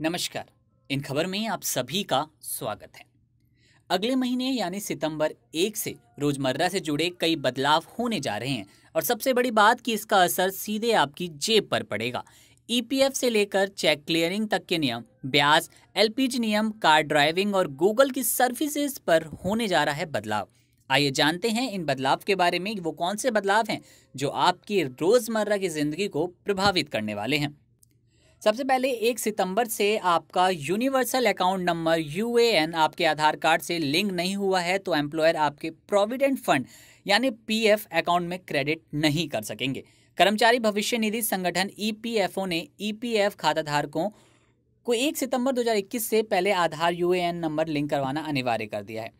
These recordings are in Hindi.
नमस्कार इन खबर में आप सभी का स्वागत है अगले महीने यानी सितंबर एक से रोजमर्रा से जुड़े कई बदलाव होने जा रहे हैं और सबसे बड़ी बात कि इसका असर सीधे आपकी जेब पर पड़ेगा ईपीएफ e से लेकर चेक क्लियरिंग तक के नियम ब्याज एलपीजी नियम कार ड्राइविंग और गूगल की सर्विसेज पर होने जा रहा है बदलाव आइए जानते हैं इन बदलाव के बारे में वो कौन से बदलाव हैं जो आपकी रोज़मर्रा की ज़िंदगी को प्रभावित करने वाले हैं सबसे पहले एक सितंबर से आपका यूनिवर्सल अकाउंट नंबर यू आपके आधार कार्ड से लिंक नहीं हुआ है तो एम्प्लॉयर आपके प्रोविडेंट फंड यानी पी अकाउंट में क्रेडिट नहीं कर सकेंगे कर्मचारी भविष्य निधि संगठन ई ने ई खाताधारकों को एक सितंबर 2021 से पहले आधार यूएएन नंबर लिंक करवाना अनिवार्य कर दिया है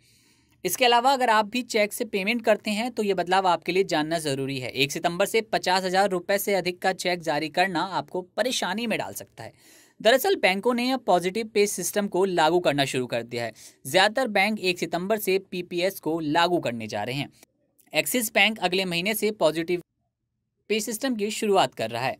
इसके अलावा अगर आप भी चेक से पेमेंट करते हैं तो ये बदलाव आपके लिए जानना ज़रूरी है एक सितंबर से पचास हज़ार रुपए से अधिक का चेक जारी करना आपको परेशानी में डाल सकता है दरअसल बैंकों ने अब पॉजिटिव पे सिस्टम को लागू करना शुरू कर दिया है ज़्यादातर बैंक एक सितंबर से पीपीएस को लागू करने जा रहे हैं एक्सिस बैंक अगले महीने से पॉजिटिव पे सिस्टम की शुरुआत कर रहा है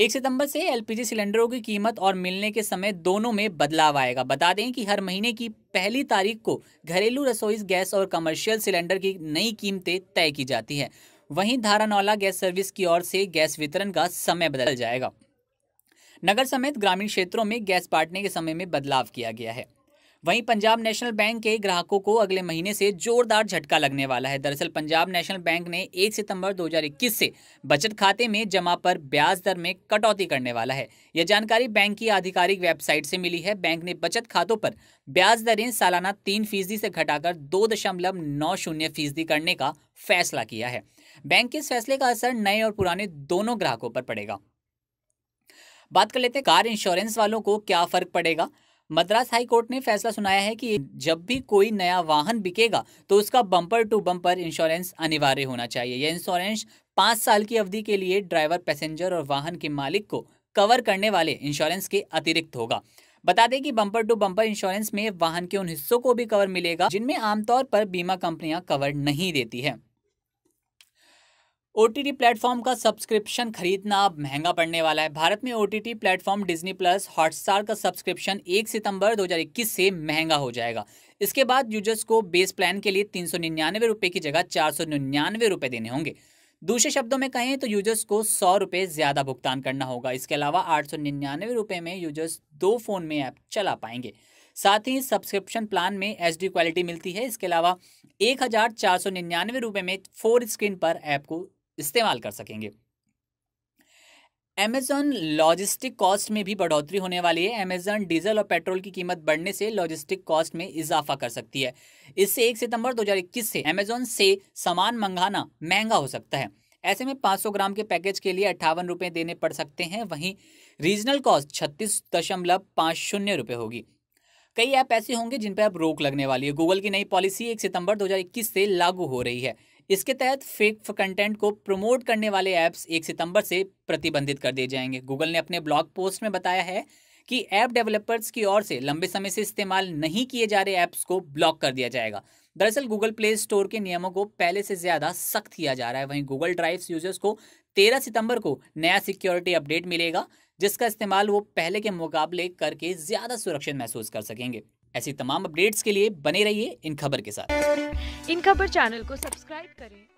एक सितंबर से एलपीजी सिलेंडरों की कीमत और मिलने के समय दोनों में बदलाव आएगा बता दें कि हर महीने की पहली तारीख को घरेलू रसोई गैस और कमर्शियल सिलेंडर की नई कीमतें तय की जाती है वहीं धारानौला गैस सर्विस की ओर से गैस वितरण का समय बदल जाएगा नगर समेत ग्रामीण क्षेत्रों में गैस बांटने के समय में बदलाव किया गया है वहीं पंजाब नेशनल बैंक के ग्राहकों को अगले महीने से जोरदार झटका लगने वाला है दरअसल पंजाब नेशनल बैंक ने 1 सितंबर 2021 से बचत खाते में जमा पर ब्याज दर में कटौती करने वाला है यह जानकारी बैंक की आधिकारिक वेबसाइट से मिली है बैंक ने बचत खातों पर ब्याज दरें सालाना तीन फीसदी से घटाकर दो दशमलव नौ शून्य फीसदी करने का फैसला किया है बैंक के इस फैसले का असर नए और पुराने दोनों ग्राहकों पर पड़ेगा बात कर लेते हैं कार इंश्योरेंस वालों को क्या फर्क पड़ेगा मद्रास हाई कोर्ट ने फैसला सुनाया है कि जब भी कोई नया वाहन बिकेगा तो उसका बम्पर टू बम्पर इंश्योरेंस अनिवार्य होना चाहिए यह इंश्योरेंस पाँच साल की अवधि के लिए ड्राइवर पैसेंजर और वाहन के मालिक को कवर करने वाले इंश्योरेंस के अतिरिक्त होगा बता दें कि बम्पर टू बम्पर इंश्योरेंस में वाहन के उन हिस्सों को भी कवर मिलेगा जिनमें आमतौर पर बीमा कंपनियां कवर नहीं देती है ओ टी प्लेटफॉर्म का सब्सक्रिप्शन खरीदना अब महंगा पड़ने वाला है भारत में O T platform Disney plus Hotstar का सब्सक्रिप्शन 1 सितंबर 2021 से महंगा हो जाएगा इसके बाद यूजर्स को बेस प्लान के लिए तीन सौ की जगह चार सौ देने होंगे दूसरे शब्दों में कहें तो यूजर्स को सौ रुपये ज़्यादा भुगतान करना होगा इसके अलावा आठ सौ निन्यानवे रुपये में यूजर्स दो फ़ोन में ऐप चला पाएंगे साथ ही सब्सक्रिप्शन प्लान में एच क्वालिटी मिलती है इसके अलावा एक हज़ार चार सौ निन्यानवे रुपये में फोर स्क्रीन पर ऐप को इस्तेमाल कर सकेंगे अमेजन लॉजिस्टिक कॉस्ट में भी बढ़ोतरी होने वाली है अमेजन डीजल और पेट्रोल की कीमत बढ़ने से लॉजिस्टिक कॉस्ट में इजाफा कर सकती है इससे एक सितंबर 2021 से अमेजॉन से सामान मंगाना महंगा हो सकता है ऐसे में 500 ग्राम के पैकेज के लिए अट्ठावन रुपये देने पड़ सकते हैं वहीं रीजनल कॉस्ट छत्तीस दशमलव पाँच शून्य रुपये होगी कई ऐप ऐसे होंगे जिन पर अब रोक लगने वाली है गूगल की नई पॉलिसी एक सितंबर 2021 से लागू हो रही है इसके तहत फेक कंटेंट को प्रमोट करने वाले ऐप्स एक सितंबर से प्रतिबंधित कर दिए जाएंगे गूगल ने अपने ब्लॉग पोस्ट में बताया है कि ऐप डेवलपर्स की ओर से लंबे समय से इस्तेमाल नहीं किए जा रहे ऐप्स को ब्लॉक कर दिया जाएगा दरअसल गूगल प्ले स्टोर के नियमों को पहले से ज़्यादा सख्त किया जा रहा है वहीं गूगल ड्राइव यूजर्स को 13 सितंबर को नया सिक्योरिटी अपडेट मिलेगा जिसका इस्तेमाल वो पहले के मुकाबले करके ज़्यादा सुरक्षित महसूस कर सकेंगे ऐसी तमाम अपडेट्स के लिए बने रहिए इन खबर के साथ इन खबर चैनल को सब्सक्राइब करें